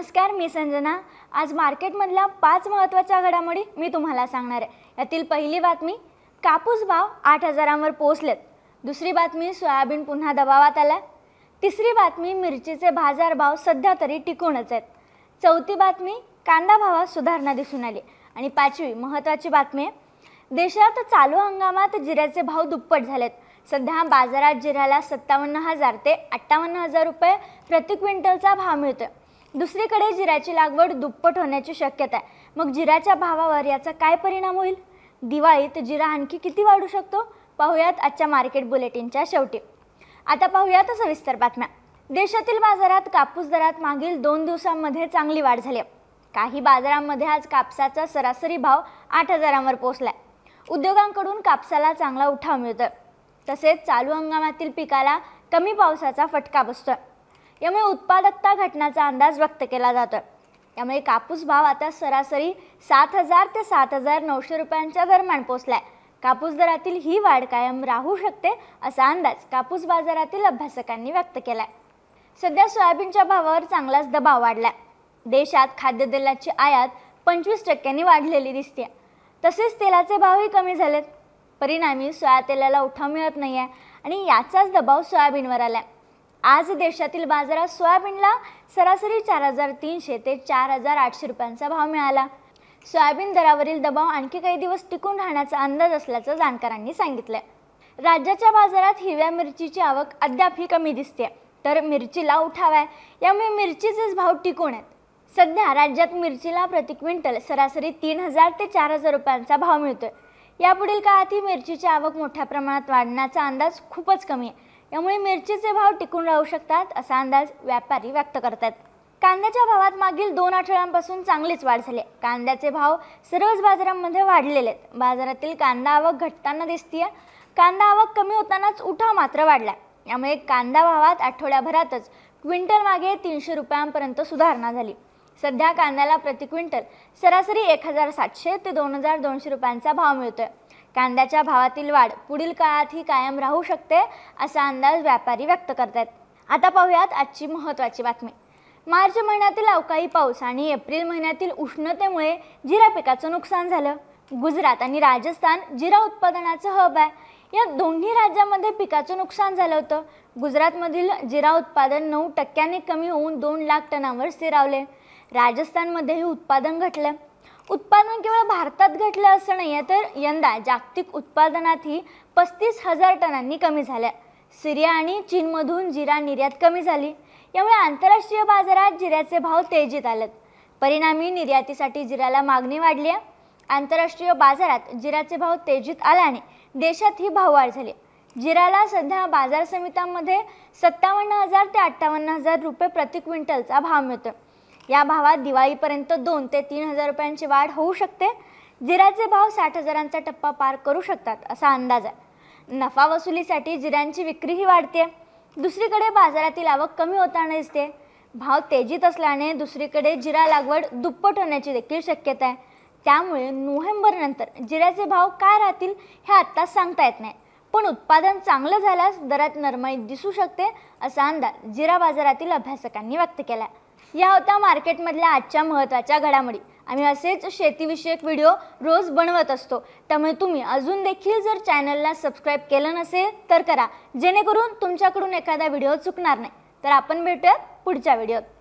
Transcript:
नमस्कार मी संजना आज मार्केटमधल्या पाच महत्त्वाच्या घडामोडी मी तुम्हाला सांगणार आहे यातील पहिली बातमी कापूस भाव आठ हजारांवर पोहोचलेत दुसरी बातमी सोयाबीन पुन्हा दबावात आला तिसरी बातमी मिरचीचे बाजारभाव सध्या तरी टिकूनच आहेत चौथी बातमी कांदा भावात सुधारणा दिसून आली आणि पाचवी महत्त्वाची बातमी आहे देशात चालू हंगामात जिऱ्याचे भाव दुप्पट झालेत सध्या बाजारात जिऱ्याला सत्तावन्न हजार ते अठ्ठावन्न हजार रुपये प्रति क्विंटलचा भाव मिळतोय दुसरीकडे जिऱ्याची लागवड दुप्पट होण्याची शक्यता आहे मग जिऱ्याच्या भावावर याचा काय परिणाम होईल दिवाळीत जिरा आणखी किती वाढू शकतो पाहूयात आजच्या मार्केट बुलेटिनच्या शेवटी आता पाहूयात सविस्तर बातम्या देशातील बाजारात कापूस दरात मागील दोन दिवसांमध्ये चांगली वाढ झाली काही बाजारांमध्ये आज कापसाचा सरासरी भाव आठ हजारांवर पोहोचला उद्योगांकडून कापसाला चांगला उठाव मिळतोय तसेच चालू हंगामातील पिकाला कमी पावसाचा फटका बसतोय यामुळे उत्पादकता घटनाचा अंदाज व्यक्त केला जातो त्यामुळे कापूस भाव आता सरासरी सात हजार ते सात हजार नऊशे रुपयांच्या दरम्यान पोचलाय कापूस दरातील ही वाढ कायम राहू शकते असा अंदाज कापूस बाजारातील अभ्यासकांनी व्यक्त केलाय सध्या सोयाबीनच्या भावावर चांगलाच दबाव वाढलाय देशात खाद्यतेलाची आयात पंचवीस टक्क्यांनी वाढलेली दिसते तसेच तेलाचे भावही कमी झालेत परिणामी सोया तेलाला उठाव मिळत नाही आहे आणि याचाच दबाव सोयाबीनवर आलाय आज देशातील बाजारात सोयाबीनला सरासरी चार हजार तीनशे ते चार हजार आठशे रुपयांचा भाव मिळाला सोयाबीन दरावरील दबाव आणखी काही दिवस टिकून राहण्याचा अंदाज असल्याचं जाणकारांनी सांगितलं राज्याच्या बाजारात हिरव्या मिरचीची आवक अद्यापही कमी दिसते तर मिरचीला उठावाय यामुळे मिरचीचेच भाव टिकून आहेत सध्या राज्यात मिरचीला प्रति क्विंटल सरासरी तीन हजार ते चार हजार रुपयांचा भाव मिळतोय यापुढील काळातही मिरचीची आवक मोठ्या प्रमाणात वाढण्याचा अंदाज खूपच कमी आहे यामुळे मिरचीचे भाव टिकून राहू शकतात असा अंदाज व्यापारी व्यक्त करतात कांद्याच्या भावात मागील दोन आठवड्यांपासून चांगलीच वाढ झाली कांद्याचे भाव सर्वच बाजारांमध्ये वाढलेले आहेत बाजारातील कांदा आवक घटताना दिसतीये कांदा आवक कमी होतानाच उठाव मात्र वाढला यामुळे कांदा भावात आठवड्याभरातच क्विंटल मागे तीनशे रुपयांपर्यंत सुधारणा झाली सध्या कांद्याला प्रति क्विंटल सरासरी एक हजार सातशे ते दोन हजार दोनशे रुपयांचा भाव मिळतोय कांद्याच्या भावातील वाढ पुढील काळातही कायम राहू शकते असा अंदाज व्यापारी व्यक्त करतात आता पाहूयात आजची महत्त्वाची बातमी मार्च महिन्यातील अवकाळी पाऊस आणि एप्रिल महिन्यातील उष्णतेमुळे जिरा पिकाचं नुकसान झालं गुजरात आणि राजस्थान जिरा उत्पादनाचं हब आहे या दोन्ही राज्यामध्ये पिकाचं नुकसान झालं होतं गुजरातमधील जिरा उत्पादन नऊ टक्क्याने कमी होऊन दोन लाख टनावर स्थिरावले राजस्थानमध्येही उत्पादन घटलं उत्पादन केवळ भारतात घटलं असं नाही आहे तर यंदा जागतिक उत्पादनातही पस्तीस हजार टनांनी कमी झाल्या सिरिया आणि चीनमधून जिरा निर्यात कमी झाली यामुळे आंतरराष्ट्रीय बाजारात जिऱ्याचे भाव तेजीत आलेत परिणामी निर्यातीसाठी जिऱ्याला मागणी वाढली आहे आंतरराष्ट्रीय बाजारात जिऱ्याचे भाव तेजीत आल्याने देशात ही भाववाढ झाली जिराला सध्या बाजार समित्यांमध्ये सत्तावन्न हजार ते अठ्ठावन्न हजार रुपये प्रति क्विंटलचा भाव मिळतो या भावात दिवाळीपर्यंत दोन ते तीन हजार रुपयांची वाढ होऊ शकते जिऱ्याचे भाव साठ हजारांचा टप्पा पार करू शकतात असा अंदाज आहे नफा वसुलीसाठी जिऱ्यांची विक्रीही वाढते दुसरीकडे बाजारातील आवक कमी होताना दिसते भाव तेजीत असल्याने दुसरीकडे जिरा लागवड दुप्पट होण्याची देखील शक्यता आहे त्यामुळे नोव्हेंबरनंतर जिऱ्याचे भाव काय राहतील हे आत्ता सांगता येत नाही पण उत्पादन चांगलं झाल्यास दरात नरमाई दिसू शकते असा अंदाज जिरा बाजारातील अभ्यासकांनी व्यक्त केला आहे या होत्या मार्केटमधल्या आजच्या महत्त्वाच्या घडामोडी आम्ही असेच शेतीविषयक व्हिडिओ रोज बनवत असतो त्यामुळे तुम्ही अजून देखील जर चॅनलला सबस्क्राईब केलं नसेल तर करा जेणेकरून तुमच्याकडून एखादा व्हिडिओ चुकणार नाही तर आपण भेटूयात पुढच्या व्हिडिओत